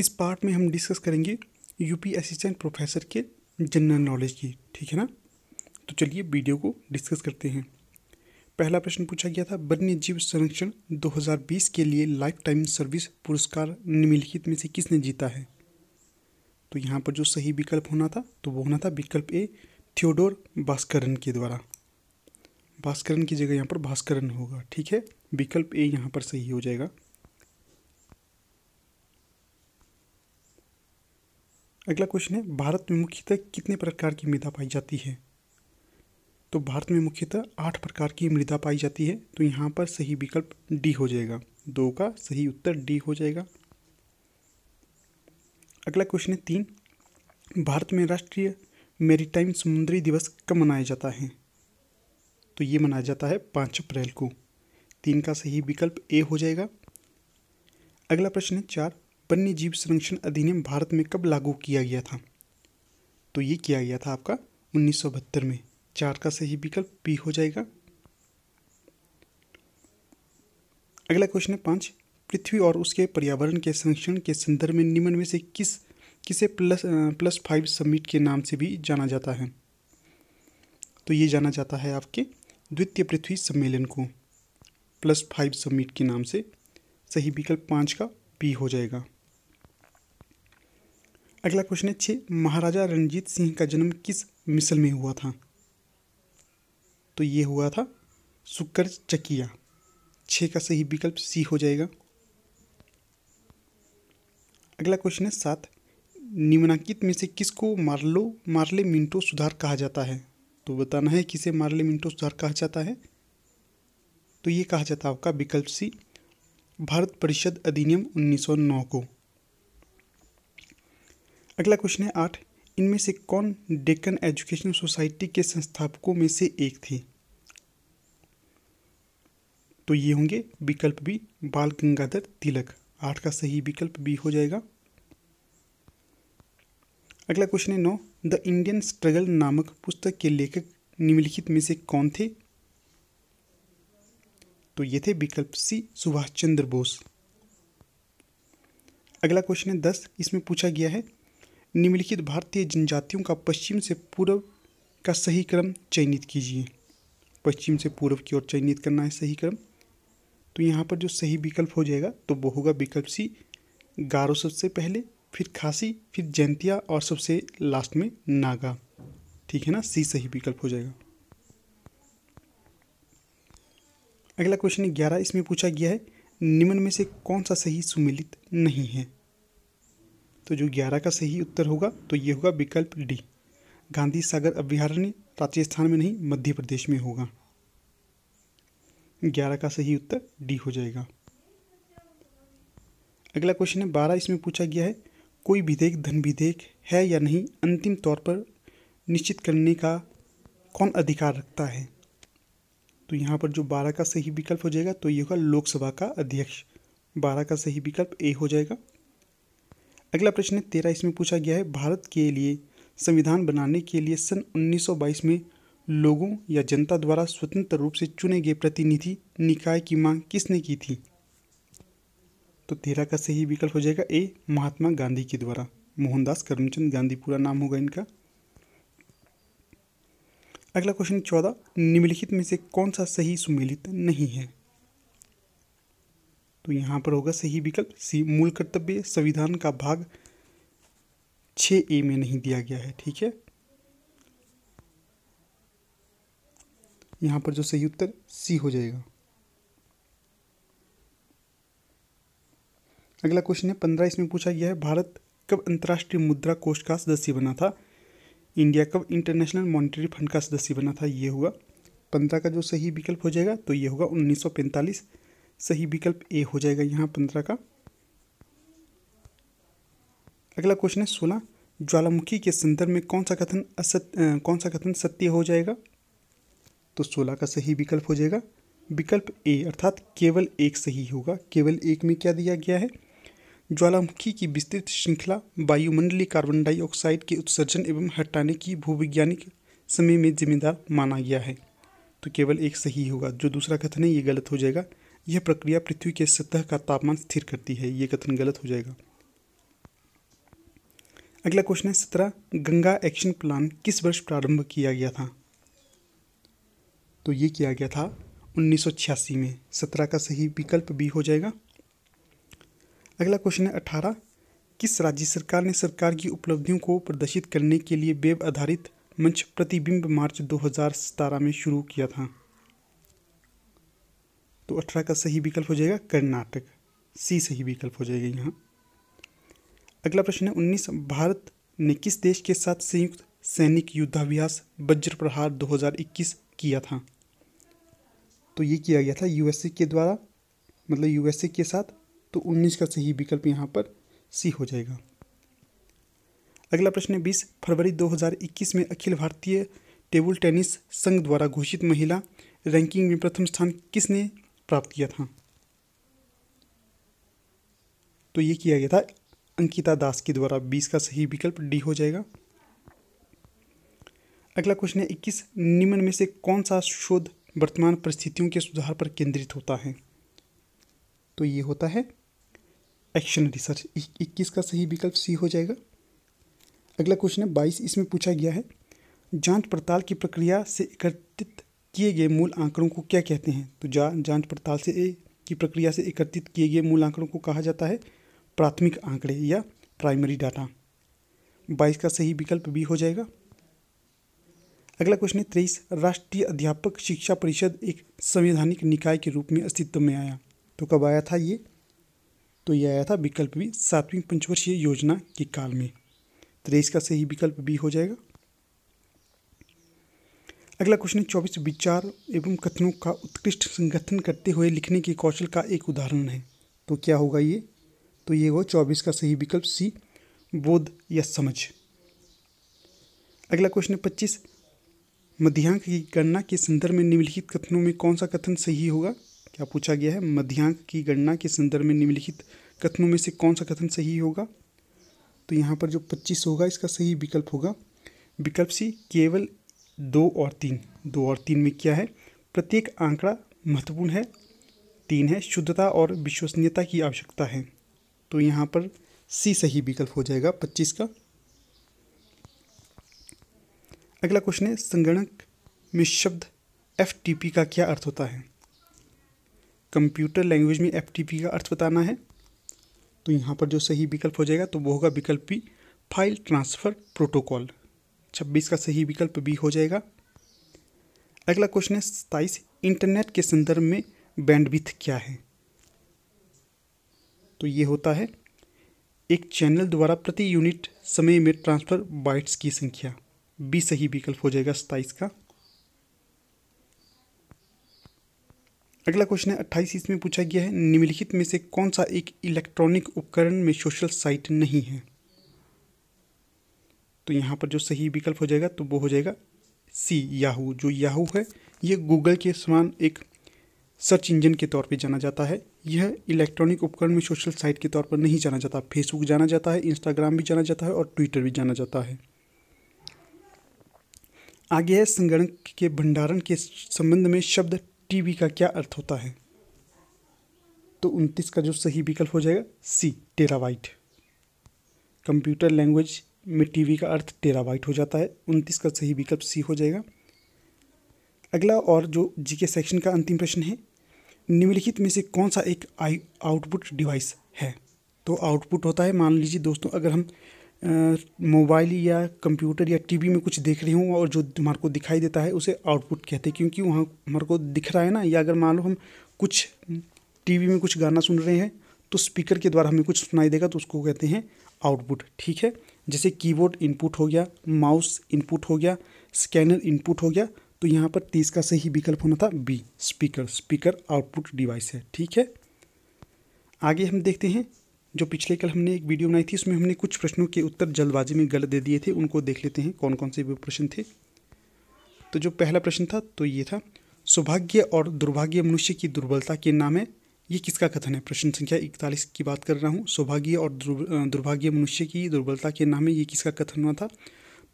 इस पार्ट में हम डिस्कस करेंगे यूपी असिस्टेंट प्रोफेसर के जनरल नॉलेज की ठीक है ना तो चलिए वीडियो को डिस्कस करते हैं पहला प्रश्न पूछा गया था वन्य जीव संरक्षण 2020 के लिए लाइफ टाइम सर्विस पुरस्कार निम्नलिखित में से किसने जीता है तो यहाँ पर जो सही विकल्प होना था तो वो होना था विकल्प ए थियोडोर भास्करन के द्वारा भास्करन की जगह यहाँ पर भास्करन होगा ठीक है विकल्प ए यहाँ पर सही हो जाएगा अगला क्वेश्चन है भारत में मुख्यतः कितने प्रकार की मृदा पाई जाती है तो भारत में मुख्यतः आठ प्रकार की मृदा पाई जाती है तो यहाँ पर सही विकल्प डी हो जाएगा दो का सही उत्तर डी हो जाएगा अगला क्वेश्चन है तीन भारत में राष्ट्रीय मेरीटाइम समुद्री दिवस कब मनाया जाता है तो ये मनाया जाता है पाँच अप्रैल को तीन का सही विकल्प ए हो जाएगा अगला प्रश्न है चार वन्य जीव संरक्षण अधिनियम भारत में कब लागू किया गया था तो ये किया गया था आपका उन्नीस में चार का सही विकल्प पी हो जाएगा अगला क्वेश्चन है पाँच पृथ्वी और उसके पर्यावरण के संरक्षण के संदर्भ में निम्न में से किस किसे प्लस प्लस फाइव समिट के नाम से भी जाना जाता है तो ये जाना जाता है आपके द्वितीय पृथ्वी सम्मेलन को प्लस फाइव समिट के नाम से सही विकल्प पाँच का पी हो जाएगा अगला क्वेश्चन है छः महाराजा रणजीत सिंह का जन्म किस मिसल में हुआ था तो ये हुआ था सुकर चकिया छः का सही विकल्प सी हो जाएगा अगला क्वेश्चन है सात निम्नांकित में से किसको मार्लो मार्ले मिंटो सुधार कहा जाता है तो बताना है किसे मार्ले मिंटो सुधार कहा जाता है तो ये कहा जाता है आपका विकल्प सी भारत परिषद अधिनियम 1909 को अगला क्वेश्चन है आठ इनमें से कौन डेक्कन एजुकेशन सोसाइटी के संस्थापकों में से एक थे तो ये होंगे विकल्प बी बाल गंगाधर तिलक आठ का सही विकल्प बी हो जाएगा अगला क्वेश्चन है नौ द इंडियन स्ट्रगल नामक पुस्तक के लेखक निम्नलिखित में से कौन थे तो ये थे विकल्प सी सुभाष चंद्र बोस अगला क्वेश्चन है दस इसमें पूछा गया है निम्नलिखित भारतीय जनजातियों का पश्चिम से पूर्व का सही क्रम चयनित कीजिए पश्चिम से पूर्व की ओर चयनित करना है सही क्रम तो यहाँ पर जो सही विकल्प हो जाएगा तो वो होगा विकल्प सी गारो सबसे पहले फिर खासी फिर जैंतिया और सबसे लास्ट में नागा ठीक है ना सी सही विकल्प हो जाएगा अगला क्वेश्चन ग्यारह इसमें पूछा गया है निम्न में से कौन सा सही सुमिलित नहीं है तो जो ग्यारह का सही उत्तर होगा तो ये होगा विकल्प डी गांधी सागर अभ्यारण्य राजस्थान में नहीं मध्य प्रदेश में होगा ग्यारह का सही उत्तर डी हो जाएगा अगला क्वेश्चन है बारह इसमें पूछा गया है कोई विधेयक धन विधेयक है या नहीं अंतिम तौर पर निश्चित करने का कौन अधिकार रखता है तो यहाँ पर जो बारह का सही विकल्प हो जाएगा तो ये होगा लोकसभा का अध्यक्ष बारह का सही विकल्प ए हो जाएगा अगला प्रश्न है तेरह इसमें पूछा गया है भारत के लिए संविधान बनाने के लिए सन 1922 में लोगों या जनता द्वारा स्वतंत्र रूप से चुने गए प्रतिनिधि निकाय की मांग किसने की थी तो तेरह का सही विकल्प हो जाएगा ए महात्मा गांधी के द्वारा मोहनदास करमचंद गांधी पूरा नाम होगा इनका अगला क्वेश्चन चौदह निम्नलिखित में से कौन सा सही सुमेलित नहीं है तो यहाँ पर होगा सही विकल्प सी मूल कर्तव्य संविधान का भाग छः ए में नहीं दिया गया है ठीक है यहाँ पर जो सही उत्तर सी हो जाएगा अगला क्वेश्चन है पंद्रह इसमें पूछा गया है भारत कब अंतर्राष्ट्रीय मुद्रा कोष का सदस्य बना था इंडिया कब इंटरनेशनल मॉनिटरी फंड का सदस्य बना था ये हुआ पंद्रह का जो सही विकल्प हो जाएगा तो ये होगा उन्नीस सौ पैंतालीस सही विकल्प ए हो जाएगा यहाँ पंद्रह का अगला क्वेश्चन है सोलह ज्वालामुखी के संदर्भ में कौन सा कथन असत्य कौन सा कथन सत्य हो जाएगा तो सोलह का सही विकल्प हो जाएगा विकल्प ए अर्थात केवल एक सही होगा केवल एक में क्या दिया गया है ज्वालामुखी की विस्तृत श्रृंखला वायुमंडलीय कार्बन डाइऑक्साइड के उत्सर्जन एवं हटाने की भूवैज्ञानिक समय में जिम्मेदार माना गया है तो केवल एक सही होगा जो दूसरा कथन है ये गलत हो जाएगा यह प्रक्रिया पृथ्वी के सतह का तापमान स्थिर करती है ये कथन गलत हो जाएगा अगला क्वेश्चन है सत्रह गंगा एक्शन प्लान किस वर्ष प्रारंभ किया गया था तो ये किया गया था 1986 में सत्रह का सही विकल्प बी हो जाएगा अगला क्वेश्चन है अठारह किस राज्य सरकार ने सरकार की उपलब्धियों को प्रदर्शित करने के लिए वेब आधारित मंच प्रतिबिंब मार्च 2017 में शुरू किया था तो अठारह का सही विकल्प हो जाएगा कर्नाटक सी सही विकल्प हो जाएगा यहाँ अगला प्रश्न है उन्नीस भारत ने किस देश के साथ संयुक्त सैनिक युद्धाभ्यास वज्र प्रहार 2021 किया था तो ये किया गया था यूएसए के द्वारा मतलब यूएसए के साथ तो 19 का सही विकल्प यहाँ पर सी हो जाएगा अगला प्रश्न है बीस फरवरी 2021 में अखिल भारतीय टेबल टेनिस संघ द्वारा घोषित महिला रैंकिंग में प्रथम स्थान किसने प्राप्त किया था तो ये किया गया था अंकिता दास के द्वारा बीस का सही विकल्प डी हो जाएगा अगला क्वेश्चन है इक्कीस निम्न में से कौन सा शोध वर्तमान परिस्थितियों के सुधार पर केंद्रित होता है तो ये होता है एक्शन रिसर्च इक्कीस का सही विकल्प सी हो जाएगा अगला क्वेश्चन है बाईस इसमें पूछा गया है जांच पड़ताल की प्रक्रिया से एकत्रित किए गए मूल आंकड़ों को क्या कहते हैं तो जा जांच पड़ताल से ए की प्रक्रिया से एकत्रित किए गए मूल आंकड़ों को कहा जाता है प्राथमिक आंकड़े या प्राइमरी डाटा बाईस का सही विकल्प भी हो जाएगा अगला क्वेश्चन है तेईस राष्ट्रीय अध्यापक शिक्षा परिषद एक संवैधानिक निकाय के रूप में अस्तित्व में आया तो कब आया था ये तो ये आया था विकल्प भी सातवीं पंचवर्षीय योजना के काल में तेईस का सही विकल्प भी हो जाएगा अगला क्वेश्चन है चौबीस विचार एवं कथनों का उत्कृष्ट संगठन करते हुए लिखने के कौशल का एक उदाहरण है तो क्या होगा ये तो ये होगा चौबीस का सही विकल्प सी बोध या समझ अगला क्वेश्चन है पच्चीस मध्यांक की गणना के संदर्भ में निम्नलिखित कथनों में कौन सा कथन सही होगा क्या पूछा गया है मध्यांक की गणना के संदर्भ में निम्नलिखित कथनों में से कौन सा कथन सही होगा तो यहाँ पर जो पच्चीस होगा इसका सही विकल्प होगा विकल्प सी केवल दो और तीन दो और तीन में क्या है प्रत्येक आंकड़ा महत्वपूर्ण है तीन है शुद्धता और विश्वसनीयता की आवश्यकता है तो यहाँ पर सी सही विकल्प हो जाएगा पच्चीस का अगला क्वेश्चन है संगणक में शब्द एफ का क्या अर्थ होता है कंप्यूटर लैंग्वेज में एफ का अर्थ बताना है तो यहाँ पर जो सही विकल्प हो जाएगा तो वो होगा विकल्प बी फाइल ट्रांसफ़र प्रोटोकॉल छब्बीस का सही विकल्प बी हो जाएगा अगला क्वेश्चन है सताइस इंटरनेट के संदर्भ में बैंडविथ क्या है तो ये होता है एक चैनल द्वारा प्रति यूनिट समय में ट्रांसफर बाइट्स की संख्या बी सही विकल्प हो जाएगा सताइस का अगला क्वेश्चन है अट्ठाईस इसमें पूछा गया है निम्नलिखित में से कौन सा एक इलेक्ट्रॉनिक उपकरण में सोशल साइट नहीं है तो यहाँ पर जो सही विकल्प हो जाएगा तो वो हो जाएगा सी याहू जो याहू है ये गूगल के समान एक सर्च इंजन के तौर पे जाना जाता है यह इलेक्ट्रॉनिक उपकरण में सोशल साइट के तौर पर नहीं जाना जाता फेसबुक जाना जाता है इंस्टाग्राम भी जाना जाता है और ट्विटर भी जाना जाता है आगे है संगणक के भंडारण के संबंध में शब्द टीवी का क्या अर्थ होता है तो उनतीस का जो सही विकल्प हो जाएगा सी टेरावाइट कंप्यूटर लैंग्वेज में टीवी का अर्थ टेराबाइट हो जाता है उनतीस का सही विकल्प सी हो जाएगा अगला और जो जीके सेक्शन का अंतिम प्रश्न है निम्नलिखित में से कौन सा एक आई आउटपुट डिवाइस है तो आउटपुट होता है मान लीजिए दोस्तों अगर हम मोबाइल या कंप्यूटर या टीवी में कुछ देख रहे हों और जो हमारे को दिखाई देता है उसे आउटपुट कहते हैं क्योंकि वहाँ हमारे को दिख रहा है ना या अगर मान लो हम कुछ टीवी में कुछ गाना सुन रहे हैं तो स्पीकर के द्वारा हमें कुछ सुनाई देगा तो उसको कहते हैं आउटपुट ठीक है जैसे कीबोर्ड इनपुट हो गया माउस इनपुट हो गया स्कैनर इनपुट हो गया तो यहाँ पर तीस का सही विकल्प होना था B speaker speaker output device है ठीक है आगे हम देखते हैं जो पिछले कल हमने एक वीडियो बनाई थी उसमें हमने कुछ प्रश्नों के उत्तर जल्दबाजी में गलत दे दिए थे उनको देख लेते हैं कौन कौन से प्रश्न थे तो जो पहला प्रश्न था तो ये था सौभाग्य और दुर्भाग्य मनुष्य की दुर्बलता के नाम है ये किसका कथन है प्रश्न संख्या इकतालीस की बात कर रहा हूँ सौभाग्य और दुर्भाग्य मनुष्य की दुर्बलता के नाम में ये किसका कथन हुआ था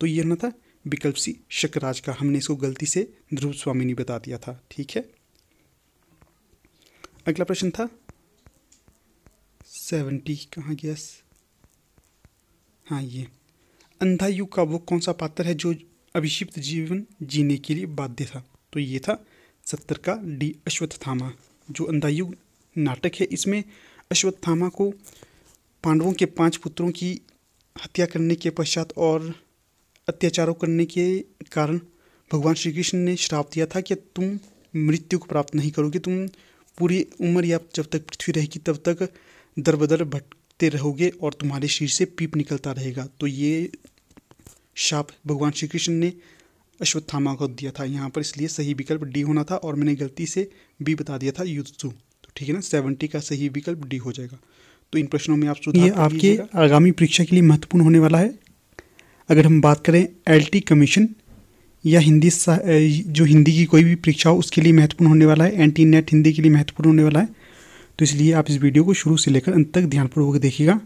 तो ये होना था विकल्प सी शकराज का हमने इसको गलती से ध्रुव स्वामी ने बता दिया था ठीक है अगला प्रश्न था सेवेंटी कहाँ गया हाँ ये अंधायु का वो कौन सा पात्र है जो अभिषिप्त जीवन जीने के लिए बाध्य था तो ये था सत्तर का डी अश्वत्थामा जो अंधायुग नाटक है इसमें अश्वत्थामा को पांडवों के पांच पुत्रों की हत्या करने के पश्चात और अत्याचारों करने के कारण भगवान श्री कृष्ण ने श्राप दिया था कि तुम मृत्यु को प्राप्त नहीं करोगे तुम पूरी उम्र या जब तक पृथ्वी रहेगी तब तक दर बदर रहोगे और तुम्हारे शरीर से पीप निकलता रहेगा तो ये शाप भगवान श्री कृष्ण ने अश्वत्थामा को दिया था यहाँ पर इसलिए सही विकल्प डी होना था और मैंने गलती से बी बता दिया था युद्ध ठीक है ना सेवेंटी का सही विकल्प डी हो जाएगा तो इन प्रश्नों में आप सुधार ये आपके आगामी परीक्षा के लिए महत्वपूर्ण होने वाला है अगर हम बात करें टी कमीशन या हिंदी जो हिंदी की कोई भी परीक्षा हो उसके लिए महत्वपूर्ण होने वाला है एंटी नेट हिंदी के लिए महत्वपूर्ण होने वाला है तो इसलिए आप इस वीडियो को शुरू से लेकर अंत तक ध्यानपूर्वक देखिएगा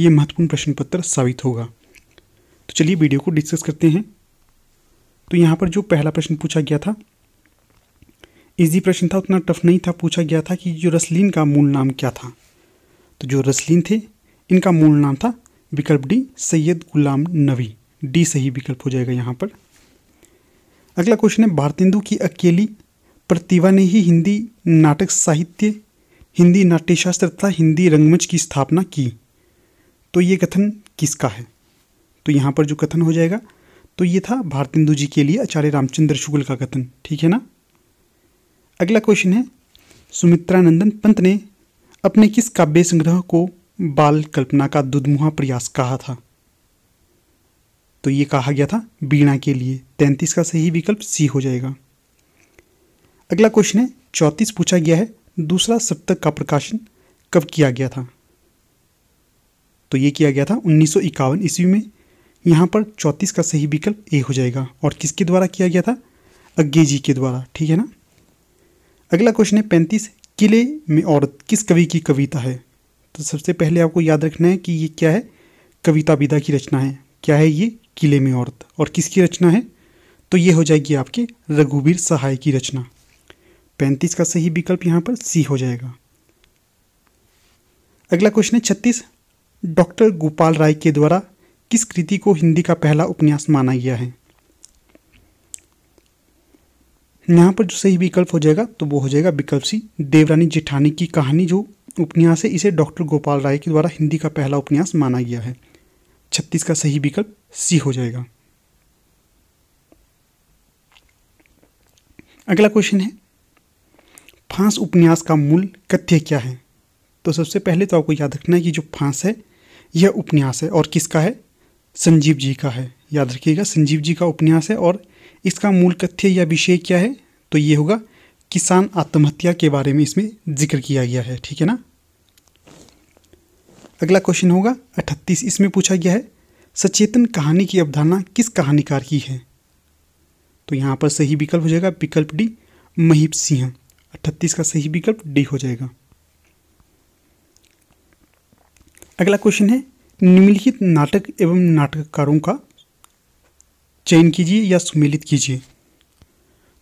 ये महत्वपूर्ण प्रश्न पत्र साबित होगा तो चलिए वीडियो को डिस्कस करते हैं तो यहाँ पर जो पहला प्रश्न पूछा गया था इजी प्रश्न था उतना टफ नहीं था पूछा गया था कि जो रसलीन का मूल नाम क्या था तो जो रसलीन थे इनका मूल नाम था विकल्प डी सैयद गुलाम नबी डी सही विकल्प हो जाएगा यहाँ पर अगला क्वेश्चन है भारतेंदु की अकेली प्रतिभा ने ही हिंदी नाटक साहित्य हिंदी नाट्यशास्त्र तथा हिंदी रंगमंच की स्थापना की तो ये कथन किसका है तो यहाँ पर जो कथन हो जाएगा तो ये था भारतेंदु जी के लिए आचार्य रामचंद्र शुक्ल का कथन ठीक है ना अगला क्वेश्चन है सुमित्रानंदन पंत ने अपने किस काव्य संग्रह को बाल कल्पना का दुधमुहा प्रयास कहा था तो ये कहा गया था बीणा के लिए तैंतीस का सही विकल्प सी हो जाएगा अगला क्वेश्चन है चौंतीस पूछा गया है दूसरा सप्तक का प्रकाशन कब किया गया था तो ये किया गया था उन्नीस ईस्वी में यहाँ पर चौंतीस का सही विकल्प ए हो जाएगा और किसके द्वारा किया गया था अज्ञे जी के द्वारा ठीक है ना अगला क्वेश्चन है पैंतीस किले में औरत किस कवि की कविता है तो सबसे पहले आपको याद रखना है कि ये क्या है कविता विदा की रचना है क्या है ये किले में औरत और किसकी रचना है तो ये हो जाएगी आपके रघुवीर सहाय की रचना पैंतीस का सही विकल्प यहाँ पर सी हो जाएगा अगला क्वेश्चन है छत्तीस डॉक्टर गोपाल राय के द्वारा किस कृति को हिंदी का पहला उपन्यास माना गया है यहाँ पर जो सही विकल्प हो जाएगा तो वो हो जाएगा विकल्प सी देवरानी जेठानी की कहानी जो उपन्यास है इसे डॉक्टर गोपाल राय के द्वारा हिंदी का पहला उपन्यास माना गया है छत्तीस का सही विकल्प सी हो जाएगा अगला क्वेश्चन है फांस उपन्यास का मूल कथ्य क्या है तो सबसे पहले तो आपको याद रखना है कि जो फांस है यह उपन्यास है और किसका है संजीव जी का है याद रखिएगा संजीव जी का उपन्यास है और इसका मूल तथ्य या विषय क्या है तो ये होगा किसान आत्महत्या के बारे में इसमें जिक्र किया गया है ठीक है ना अगला क्वेश्चन होगा अठतीस इसमें पूछा गया है सचेतन कहानी की अवधारणा किस कहानीकार की है तो यहाँ पर सही विकल्प हो जाएगा विकल्प डी महीप सिंह अट्ठतीस का सही विकल्प डी हो जाएगा अगला क्वेश्चन है निम्नलिखित नाटक एवं नाटककारों का चयन कीजिए या सुमेलित कीजिए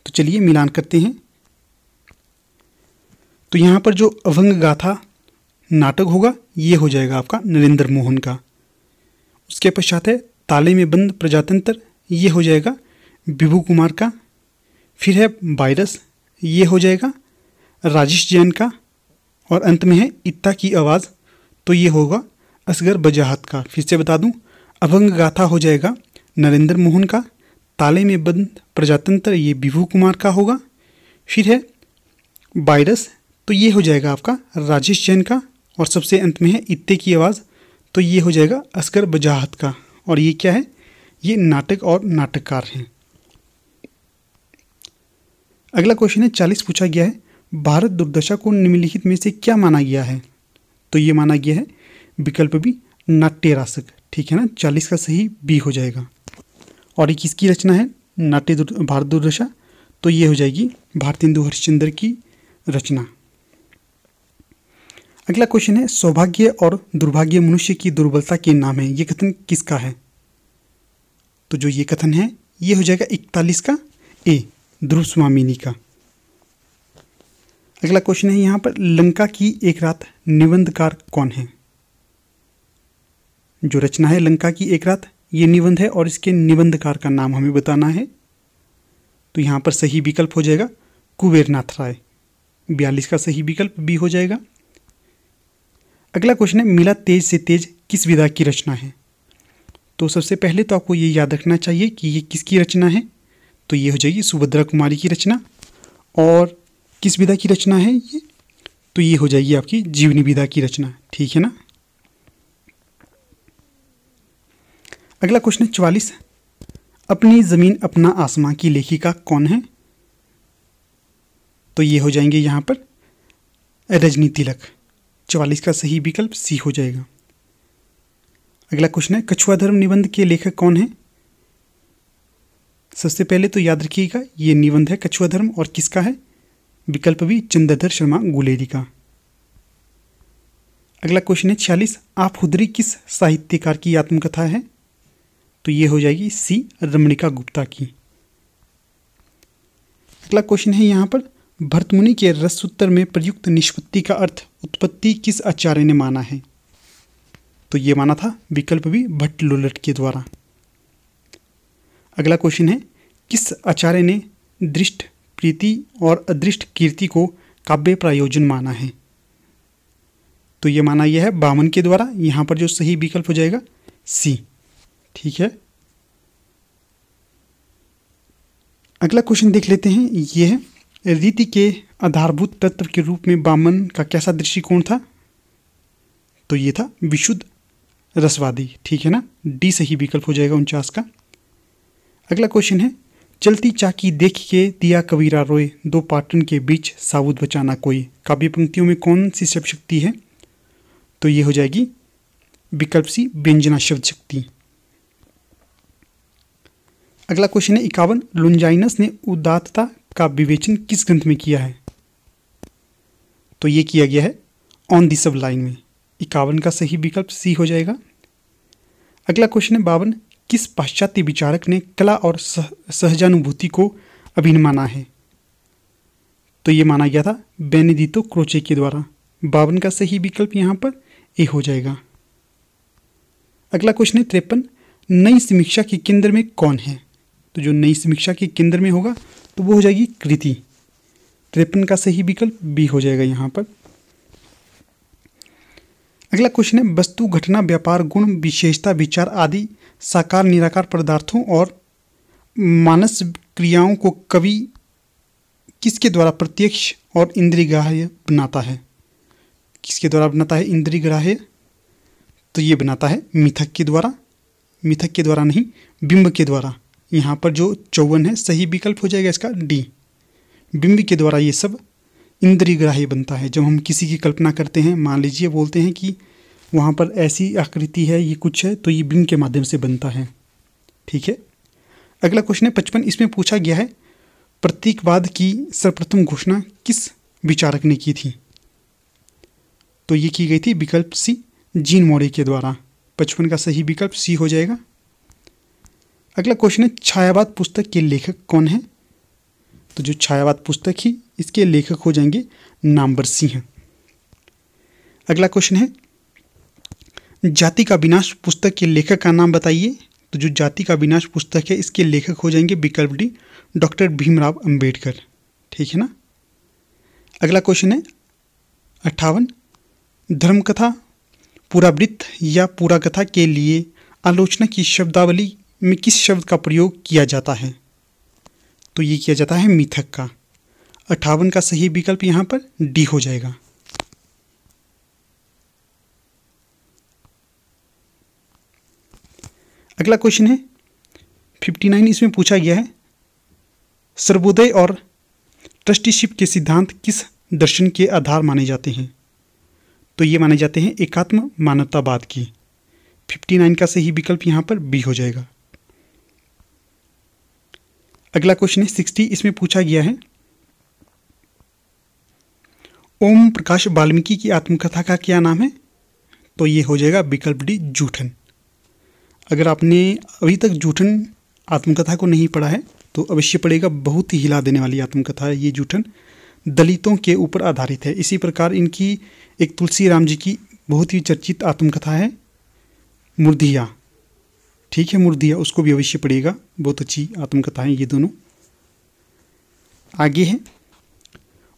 तो चलिए मिलान करते हैं तो यहाँ पर जो अभंग गाथा नाटक होगा ये हो जाएगा आपका नरेंद्र मोहन का उसके पश्चात है ताले में बंद प्रजातंत्र ये हो जाएगा विभू कुमार का फिर है वायरस ये हो जाएगा राजेश जैन का और अंत में है इत्ता की आवाज़ तो ये होगा असगर बजाहत का फिर से बता दूं अभंग गाथा हो जाएगा नरेंद्र मोहन का ताले में बंद प्रजातंत्र ये विभू कुमार का होगा फिर है वायरस तो ये हो जाएगा आपका राजेश जैन का और सबसे अंत में है इत्ते की आवाज़ तो ये हो जाएगा अस्कर बजाहत का और ये क्या है ये नाटक और नाटककार हैं अगला क्वेश्चन है चालीस पूछा गया है भारत दुर्दशा को निम्नलिखित में से क्या माना गया है तो ये माना गया है विकल्प भी नाट्य रासक ठीक है ना चालीस का सही बी हो जाएगा और ये किसकी रचना है नाट्य भारत दुर्दशा तो ये हो जाएगी भारतेंदु हरिश्चंद्र की रचना अगला क्वेश्चन है सौभाग्य और दुर्भाग्य मनुष्य की दुर्बलता के नाम है ये कथन किसका है तो जो ये कथन है ये हो जाएगा इकतालीस का ए ध्रुव स्वामिनी का अगला क्वेश्चन है यहाँ पर लंका की एक रात निबंधकार कौन है जो रचना है लंका की एक रात ये निबंध है और इसके निबंधकार का नाम हमें बताना है तो यहाँ पर सही विकल्प हो जाएगा कुबेरनाथ राय बयालीस का सही विकल्प बी हो जाएगा अगला क्वेश्चन है मिला तेज से तेज किस विधा की रचना है तो सबसे पहले तो आपको ये याद रखना चाहिए कि ये किसकी रचना है तो ये हो जाएगी सुभद्रा कुमारी की रचना और किस विधा की रचना है ये तो ये हो जाएगी आपकी जीवनी विधा की रचना ठीक है ना अगला क्वेश्चन है चवालीस अपनी ज़मीन अपना आसमां की लेखिका कौन है तो ये हो जाएंगे यहाँ पर रजनी तिलक चवालीस का सही विकल्प सी हो जाएगा अगला क्वेश्चन है कछुआ धर्म निबंध के लेखक कौन है सबसे पहले तो याद रखिएगा ये निबंध है कछुआ धर्म और किसका है विकल्प भी चंद्रधर शर्मा गुलेरी का अगला क्वेश्चन है छियालीस आप हुदरी किस साहित्यकार की आत्मकथा है तो ये हो जाएगी सी रमणिका गुप्ता की अगला क्वेश्चन है यहाँ पर भरतमुनि के रसोत्तर में प्रयुक्त निष्पत्ति का अर्थ उत्पत्ति किस आचार्य ने माना है तो ये माना था विकल्प भी भट्ट लोलट के द्वारा अगला क्वेश्चन है किस आचार्य ने दृष्ट प्रीति और अदृष्ट कीर्ति को काव्य प्रायोजन माना है तो ये माना यह है बामन के द्वारा यहाँ पर जो सही विकल्प हो जाएगा सी ठीक है अगला क्वेश्चन देख लेते हैं ये है रीति के आधारभूत तत्व के रूप में बामन का कैसा दृष्टिकोण था तो ये था विशुद्ध रसवादी ठीक है ना डी सही विकल्प हो जाएगा उनचास का अगला क्वेश्चन है चलती चाकी देख के दिया कबीरा रोए दो पाटन के बीच साबुत बचाना कोई काव्य पंक्तियों में कौन सी शब्द शक्ति है तो ये हो जाएगी विकल्प सी व्यंजना शब्द शक्ति अगला क्वेश्चन है इक्यावन लुंजाइनस ने उदात्तता का विवेचन किस ग्रंथ में किया है तो ये किया गया है ऑन दी सब लाइन में इक्यावन का सही विकल्प सी हो जाएगा अगला क्वेश्चन है बावन किस पाश्चात्य विचारक ने कला और सह, सहजानुभूति को अभिन्न माना है तो ये माना गया था बेनेदितो क्रोचे के द्वारा बावन का सही विकल्प यहाँ पर ए हो जाएगा अगला क्वेश्चन है त्रेपन नई समीक्षा के केंद्र में कौन है तो जो नई समीक्षा के केंद्र में होगा तो वो हो जाएगी कृति त्रेपन का सही विकल्प बी हो जाएगा यहाँ पर अगला क्वेश्चन है वस्तु घटना व्यापार गुण विशेषता विचार आदि साकार निराकार पदार्थों और मानस क्रियाओं को कवि किसके द्वारा प्रत्यक्ष और ग्राह्य बनाता है किसके द्वारा बनाता है ग्राह्य तो ये बनाता है मिथक के द्वारा मिथक के द्वारा नहीं बिंब के द्वारा यहाँ पर जो चौवन है सही विकल्प हो जाएगा इसका डी बिंब के द्वारा ये सब ग्राही बनता है जब हम किसी की कल्पना करते हैं मान लीजिए बोलते हैं कि वहाँ पर ऐसी आकृति है ये कुछ है तो ये बिंब के माध्यम से बनता है ठीक है अगला क्वेश्चन है पचपन इसमें पूछा गया है प्रतीकवाद की सर्वप्रथम घोषणा किस विचारक ने की थी तो ये की गई थी विकल्प सी जीन मौर्य के द्वारा पचपन का सही विकल्प सी हो जाएगा अगला क्वेश्चन है छायावाद पुस्तक के लेखक कौन है तो जो छायावाद पुस्तक ही इसके लेखक हो जाएंगे नामवर सिंह अगला क्वेश्चन है जाति का विनाश पुस्तक के लेखक का नाम बताइए तो जो जाति का विनाश पुस्तक है इसके लेखक हो जाएंगे विकल्प डी डॉक्टर भीमराव अंबेडकर ठीक है ना अगला क्वेश्चन है अट्ठावन धर्मकथा कथा पूरा वृत्त या पूरा कथा के लिए आलोचना की शब्दावली में किस शब्द का प्रयोग किया जाता है तो ये किया जाता है मिथक का अट्ठावन का सही विकल्प यहाँ पर डी हो जाएगा अगला क्वेश्चन है फिफ्टी नाइन इसमें पूछा गया है सर्वोदय और ट्रस्टीशिप के सिद्धांत किस दर्शन के आधार माने जाते हैं तो ये माने जाते हैं एकात्म मानवतावाद की फिफ्टी नाइन का सही विकल्प यहाँ पर बी हो जाएगा अगला क्वेश्चन है सिक्सटी इसमें पूछा गया है ओम प्रकाश वाल्मीकि की आत्मकथा का क्या नाम है तो ये हो जाएगा विकल्प डी जूठन अगर आपने अभी तक जूठन आत्मकथा को नहीं पढ़ा है तो अवश्य पड़ेगा बहुत ही हिला देने वाली आत्मकथा है ये जूठन दलितों के ऊपर आधारित है इसी प्रकार इनकी एक तुलसी राम जी की बहुत ही चर्चित आत्मकथा है मुर्दिया ठीक है है उसको भी अवश्य पढ़िएगा बहुत अच्छी आत्मकथा है ये दोनों आगे है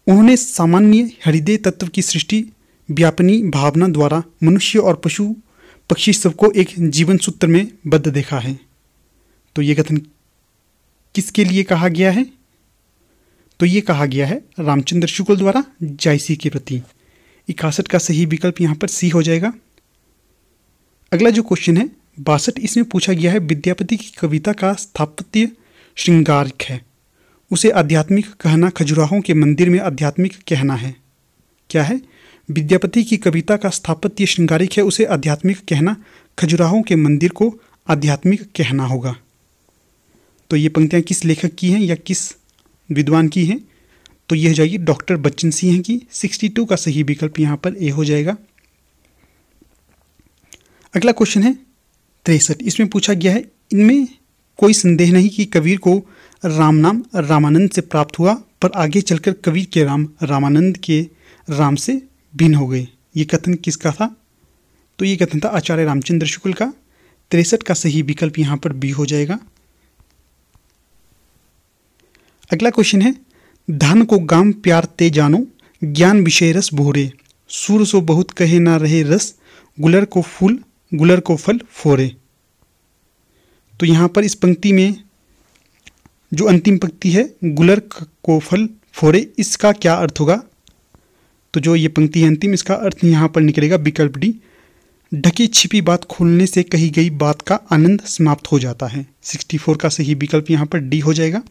उन्होंने सामान्य हृदय तत्व की सृष्टि व्यापनी भावना द्वारा मनुष्य और पशु पक्षी सबको एक जीवन सूत्र में बद्ध देखा है तो ये कथन किसके लिए कहा गया है तो ये कहा गया है रामचंद्र शुक्ल द्वारा जायसी के प्रति इकासठ का सही विकल्प यहाँ पर सी हो जाएगा अगला जो क्वेश्चन है बासठ इसमें पूछा गया है विद्यापति की कविता का स्थापत्य श्रृंगारिक है उसे आध्यात्मिक कहना खजुराहों के मंदिर में आध्यात्मिक कहना है क्या है विद्यापति की कविता का स्थापत्य श्रृंगारिक है उसे आध्यात्मिक कहना खजुराहों के मंदिर को आध्यात्मिक कहना होगा तो ये पंक्तियाँ किस लेखक की हैं या किस विद्वान की हैं तो यह जाएगी डॉक्टर बच्चन सिंह की 62 का सही विकल्प यहाँ पर ए हो जाएगा अगला क्वेश्चन है तिरसठ इसमें पूछा गया है इनमें कोई संदेह नहीं कि कबीर को राम नाम रामानंद से प्राप्त हुआ पर आगे चलकर कबीर के राम रामानंद के राम से भिन्न हो गए ये कथन किसका था तो ये कथन था आचार्य रामचंद्र शुक्ल का तिरसठ का सही विकल्प यहाँ पर बी हो जाएगा अगला क्वेश्चन है धन को गाम प्यार ते जानो ज्ञान विषय रस भोरे सूर सो बहुत कहे ना रहे रस गुलर को फूल गुलर को फल फोरे तो यहाँ पर इस पंक्ति में जो अंतिम पंक्ति है गुलर को फल फोरे इसका क्या अर्थ होगा तो जो ये पंक्ति है अंतिम इसका अर्थ यहाँ पर निकलेगा विकल्प डी ढकी छिपी बात खोलने से कही गई बात का आनंद समाप्त हो जाता है 64 का सही विकल्प यहाँ पर डी हो जाएगा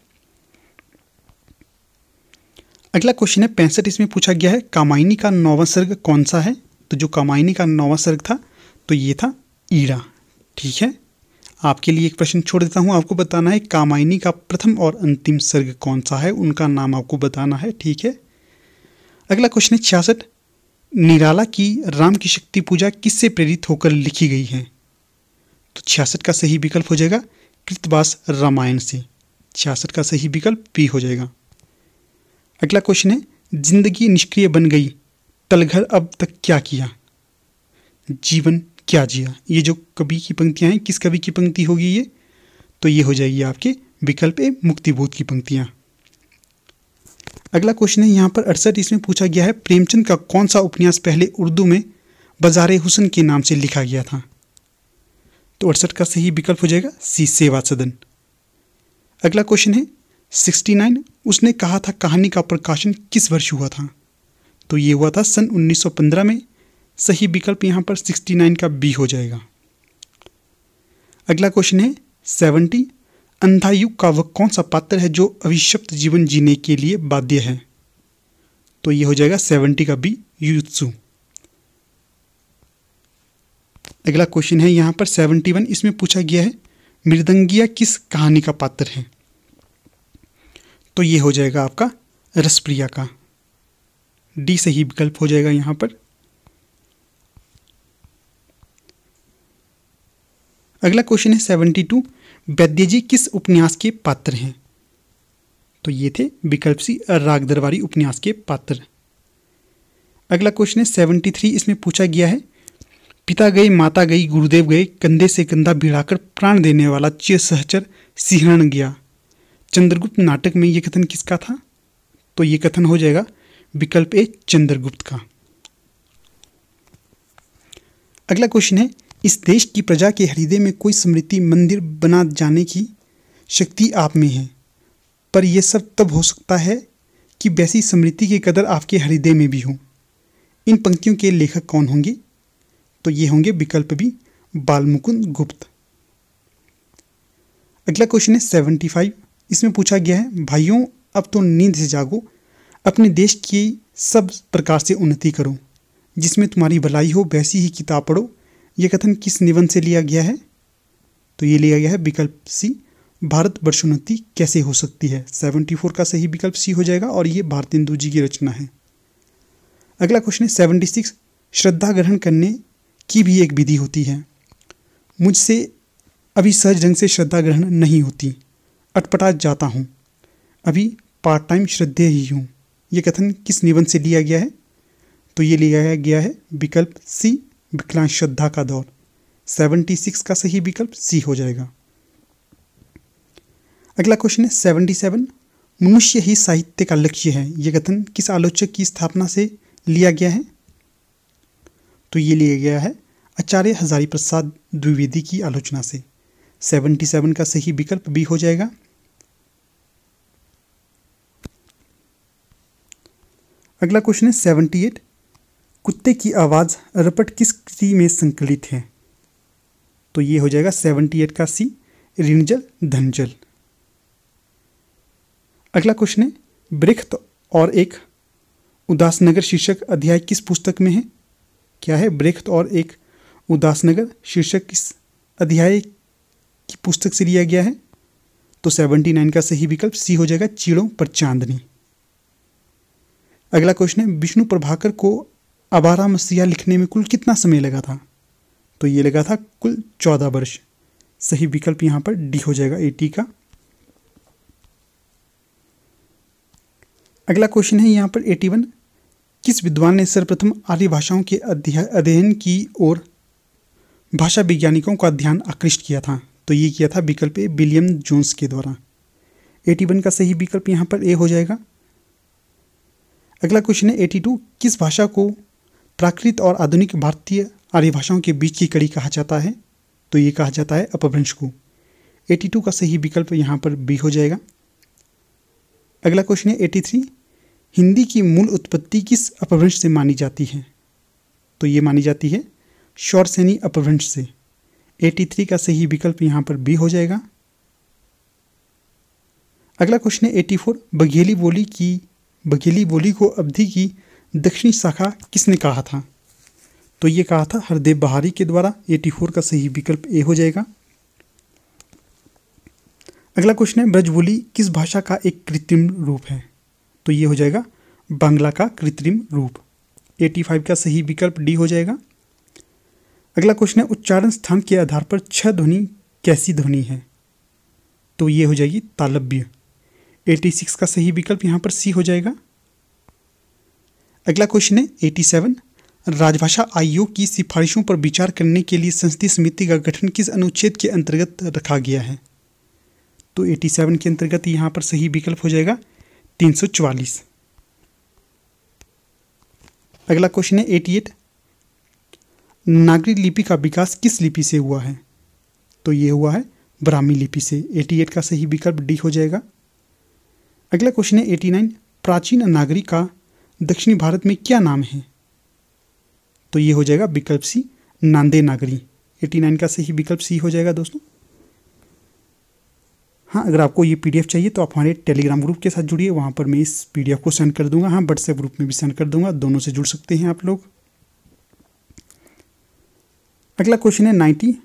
अगला क्वेश्चन है पैंसठ इसमें पूछा गया है कामायनी का नौवा सर्ग कौन सा है तो जो कामायनी का नौवा सर्ग था तो ये था ईड़ा ठीक है आपके लिए एक प्रश्न छोड़ देता हूँ आपको बताना है कामायनी का प्रथम और अंतिम सर्ग कौन सा है उनका नाम आपको बताना है ठीक है अगला क्वेश्चन है छियासठ निराला की राम की शक्ति पूजा किससे प्रेरित होकर लिखी गई है तो छियासठ का सही विकल्प हो जाएगा कृतवास रामायण से छियासठ का सही विकल्प पी हो जाएगा अगला क्वेश्चन है जिंदगी निष्क्रिय बन गई तलघर अब तक क्या किया जीवन क्या जिया ये जो कवि की पंक्तियाँ हैं किस कवि की पंक्ति होगी ये तो ये हो जाएगी आपके विकल्प ए मुक्तिबोध की पंक्तियाँ अगला क्वेश्चन है यहाँ पर अड़सठ इसमें पूछा गया है प्रेमचंद का कौन सा उपन्यास पहले उर्दू में बाजार हुसन के नाम से लिखा गया था तो अड़सठ का सही विकल्प हो जाएगा सी सेवा सदन अगला क्वेश्चन है सिक्सटी नाइन उसने कहा था कहानी का प्रकाशन किस वर्ष हुआ था तो ये हुआ था सन 1915 में सही विकल्प यहाँ पर 69 का बी हो जाएगा अगला क्वेश्चन है सेवनटी अंधायुग का वह कौन सा पात्र है जो अभिशप्त जीवन जीने के लिए बाध्य है तो ये हो जाएगा सेवनटी का बी युत्सु अगला क्वेश्चन है यहाँ पर सेवनटी वन इसमें पूछा गया है मृदंगिया किस कहानी का पात्र है तो ये हो जाएगा आपका रसप्रिया का डी सही विकल्प हो जाएगा यहाँ पर अगला क्वेश्चन है सेवेंटी टू वैद्य जी किस उपन्यास के पात्र हैं तो ये थे विकल्प सी राग दरबारी उपन्यास के पात्र अगला क्वेश्चन है सेवेंटी थ्री इसमें पूछा गया है पिता गए माता गई गुरुदेव गए कंधे से कंधा भिड़ाकर प्राण देने वाला चिर सहचर सिहरण गया चंद्रगुप्त नाटक में ये कथन किसका था तो ये कथन हो जाएगा विकल्प ए चंद्रगुप्त का अगला क्वेश्चन है इस देश की प्रजा के हृदय में कोई स्मृति मंदिर बना जाने की शक्ति आप में है पर यह सब तब हो सकता है कि वैसी स्मृति की कदर आपके हृदय में भी हो इन पंक्तियों के लेखक कौन होंगे तो ये होंगे विकल्प भी बालमुकुंद गुप्त अगला क्वेश्चन है सेवेंटी फाइव इसमें पूछा गया है भाइयों अब तो नींद से जागो अपने देश की सब प्रकार से उन्नति करो जिसमें तुम्हारी भलाई हो वैसी ही किताब पढ़ो यह कथन किस निबंध से लिया गया है तो ये लिया गया है विकल्प सी भारत वर्षोन्नति कैसे हो सकती है सेवेंटी फोर का सही विकल्प सी हो जाएगा और ये भारतेंदु जी की रचना है अगला क्वेश्चन है सेवनटी सिक्स श्रद्धा ग्रहण करने की भी एक विधि होती है मुझसे अभी सहज ढंग से श्रद्धा ग्रहण नहीं होती अटपटा जाता हूँ अभी पार्ट टाइम श्रद्धे ही हूँ ये कथन किस निबंध से लिया गया है तो ये लिया गया है विकल्प सी विकलांग श्रद्धा का दौर 76 का सही विकल्प सी हो जाएगा अगला क्वेश्चन है 77 मनुष्य ही साहित्य का लक्ष्य है यह कथन किस आलोचक की स्थापना से लिया गया है तो ये लिया गया है आचार्य हजारी प्रसाद द्विवेदी की आलोचना से 77 का सही विकल्प बी हो जाएगा अगला क्वेश्चन है 78 कुत्ते की आवाज़ रपट किस सी में संकलित है तो ये हो जाएगा सेवेंटी एट का सी ऋणजल धनजल अगला क्वेश्चन है वृक्ष और एक उदासनगर शीर्षक अध्याय किस पुस्तक में है क्या है वृक्ष और एक उदासनगर शीर्षक किस अध्याय की पुस्तक से लिया गया है तो सेवेंटी नाइन का सही विकल्प सी हो जाएगा चीड़ों पर चांदनी अगला क्वेश्चन है विष्णु प्रभाकर को अबारा मसीहा लिखने में कुल कितना समय लगा था तो ये लगा था कुल चौदह वर्ष सही विकल्प यहां पर डी हो जाएगा एटी का अगला क्वेश्चन है यहां पर एटी वन किस विद्वान ने सर्वप्रथम आर्य भाषाओं के अध्ययन की ओर भाषा वैज्ञानिकों का ध्यान आकृष्ट किया था तो ये किया था विकल्प ए विलियम जोन्स के द्वारा एटी वन का सही विकल्प यहां पर ए हो जाएगा अगला क्वेश्चन है एटी टू किस भाषा को प्राकृत और आधुनिक भारतीय आर्य भाषाओं के बीच की कड़ी कहा जाता है तो ये कहा जाता है अपभ्रंश को 82 का सही विकल्प यहाँ पर बी हो जाएगा अगला क्वेश्चन है 83 हिंदी की मूल उत्पत्ति किस अपभ्रंश से मानी जाती है तो ये मानी जाती है शौरसेनी अपभ्रंश से 83 का सही विकल्प यहाँ पर बी हो जाएगा अगला क्वेश्चन है 84 बघेली बोली की बघेली बोली को अवधि की दक्षिणी शाखा किसने कहा था तो ये कहा था हरदेव बहारी के द्वारा एटी फोर का सही विकल्प ए हो जाएगा अगला क्वेश्चन है ब्रजबोली किस भाषा का एक कृत्रिम रूप है तो ये हो जाएगा बांग्ला का कृत्रिम रूप 85 का सही विकल्प डी हो जाएगा अगला क्वेश्चन है उच्चारण स्थान के आधार पर छह ध्वनि कैसी ध्वनि है तो ये हो जाएगी तालब्य 86 का सही विकल्प यहाँ पर सी हो जाएगा अगला क्वेश्चन है एटी सेवन राजभाषा आयोग की सिफारिशों पर विचार करने के लिए संसदीय समिति का गठन किस अनुच्छेद के अंतर्गत रखा गया है तो 87 के अंतर्गत यहाँ पर सही विकल्प हो जाएगा 344 अगला क्वेश्चन है 88 नागरी लिपि का विकास किस लिपि से हुआ है तो ये हुआ है ब्राह्मी लिपि से 88 का सही विकल्प डी हो जाएगा अगला क्वेश्चन है 89 प्राचीन नागरी का दक्षिणी भारत में क्या नाम है तो ये हो जाएगा विकल्प सी नांदे नागरी 89 का सही विकल्प सी हो जाएगा दोस्तों हाँ अगर आपको ये पीडीएफ चाहिए तो आप हमारे टेलीग्राम ग्रुप के साथ जुड़िए वहाँ पर मैं इस पीडीएफ को सेंड कर दूंगा हाँ व्हाट्सएप ग्रुप में भी सेंड कर दूंगा दोनों से जुड़ सकते हैं आप लोग अगला क्वेश्चन है नाइन्टी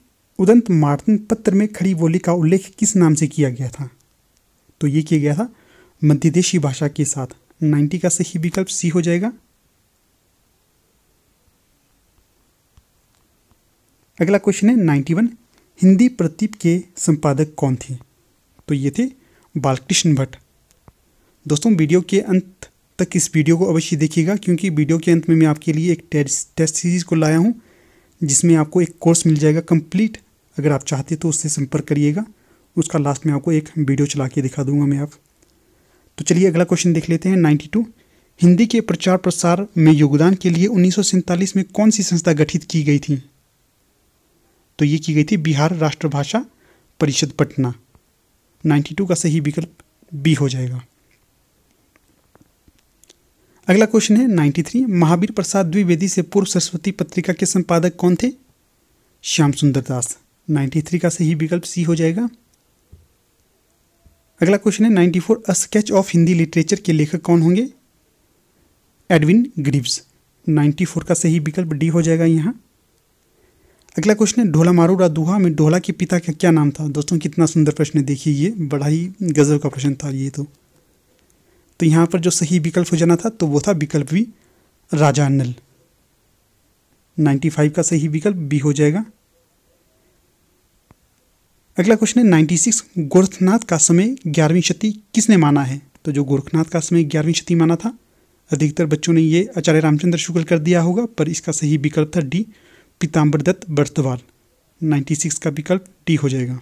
उदंत मार्तन पत्र में खड़ी बोली का उल्लेख किस नाम से किया गया था तो ये किया गया था मध्यदेशी भाषा के साथ 90 का सही विकल्प सी हो जाएगा अगला क्वेश्चन है 91 हिंदी प्रतीप के संपादक कौन थे तो ये थे बालकृष्ण भट्ट दोस्तों वीडियो के अंत तक इस वीडियो को अवश्य देखिएगा क्योंकि वीडियो के अंत में मैं आपके लिए एक टेस्ट सीरीज़ को लाया हूँ जिसमें आपको एक कोर्स मिल जाएगा कंप्लीट अगर आप चाहते तो उससे संपर्क करिएगा उसका लास्ट में आपको एक वीडियो चला के दिखा दूंगा मैं आप तो चलिए अगला क्वेश्चन देख लेते हैं 92 हिंदी के प्रचार प्रसार में योगदान के लिए उन्नीस में कौन सी संस्था गठित की गई थी तो ये की गई थी बिहार राष्ट्रभाषा परिषद पटना 92 का सही विकल्प बी हो जाएगा अगला क्वेश्चन है 93 महावीर प्रसाद द्विवेदी से पूर्व सरस्वती पत्रिका के संपादक कौन थे श्याम सुंदर दास थ्री का सही विकल्प सी हो जाएगा अगला क्वेश्चन है ninety four a sketch of Hindi literature के लेखक कौन होंगे एडविन ग्रीव्स नाइन्टी फोर का सही विकल्प डी हो जाएगा यहाँ अगला क्वेश्चन है ढोला मारू दुहा में ढोला के पिता का क्या नाम था दोस्तों कितना सुंदर प्रश्न देखिए ये बड़ा ही गजब का प्रश्न था ये तो तो यहाँ पर जो सही विकल्प हो जाना था तो वो था विकल्प भी राजा नल नाइन्टी फाइव का सही विकल्प बी हो जाएगा अगला क्वेश्चन है नाइन्टी सिक्स गोरखनाथ का समय ग्यारहवीं शती किसने माना है तो जो गोरखनाथ का समय ग्यारहवीं शती माना था अधिकतर बच्चों ने ये आचार्य रामचंद्र शुक्ल कर दिया होगा पर इसका सही विकल्प था डी पीताम्बर दत्त बर्तवाल सिक्स का विकल्प डी हो जाएगा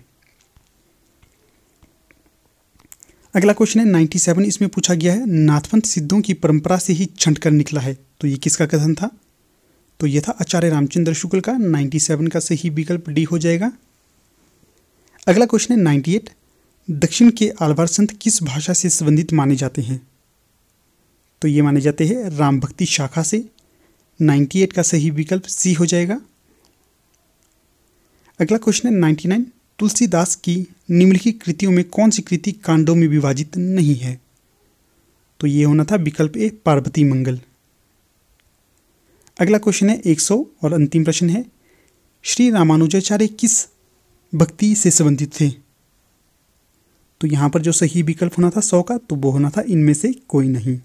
अगला क्वेश्चन है नाइन्टी सेवन इसमें पूछा गया है नाथवंत सिद्धों की परंपरा से ही छंट कर निकला है तो ये किसका कथन था तो ये था आचार्य रामचंद्र शुक्ल का नाइन्टी सेवन का सही विकल्प डी हो जाएगा अगला क्वेश्चन है नाइन्टी एट दक्षिण के आलवार संत किस भाषा से संबंधित माने जाते हैं तो ये माने जाते हैं राम भक्ति शाखा से 98 का सही विकल्प सी हो जाएगा अगला क्वेश्चन है 99 तुलसीदास की निम्नलिखित कृतियों में कौन सी कृति कांडों में विभाजित नहीं है तो ये होना था विकल्प ए पार्वती मंगल अगला क्वेश्चन है 100 और अंतिम प्रश्न है श्री रामानुजाचार्य किस भक्ति से संबंधित थे तो यहाँ पर जो सही विकल्प होना था सौ का तो वो होना था इनमें से कोई नहीं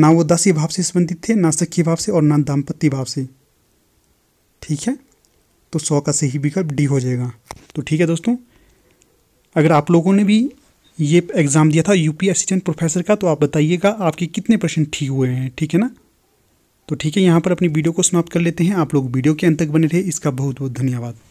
ना वो दासी भाव से संबंधित थे ना सखी भाव से और ना दाम्पत्य भाव से ठीक है तो सौ का सही विकल्प डी हो जाएगा तो ठीक है दोस्तों अगर आप लोगों ने भी ये एग्ज़ाम दिया था यूपी असिस्टेंट प्रोफेसर का तो आप बताइएगा आपके कितने प्रश्न ठीक हुए हैं ठीक है ना तो ठीक है यहाँ पर अपनी वीडियो को समाप्त कर लेते हैं आप लोग वीडियो के अंत तक बने रहे इसका बहुत बहुत धन्यवाद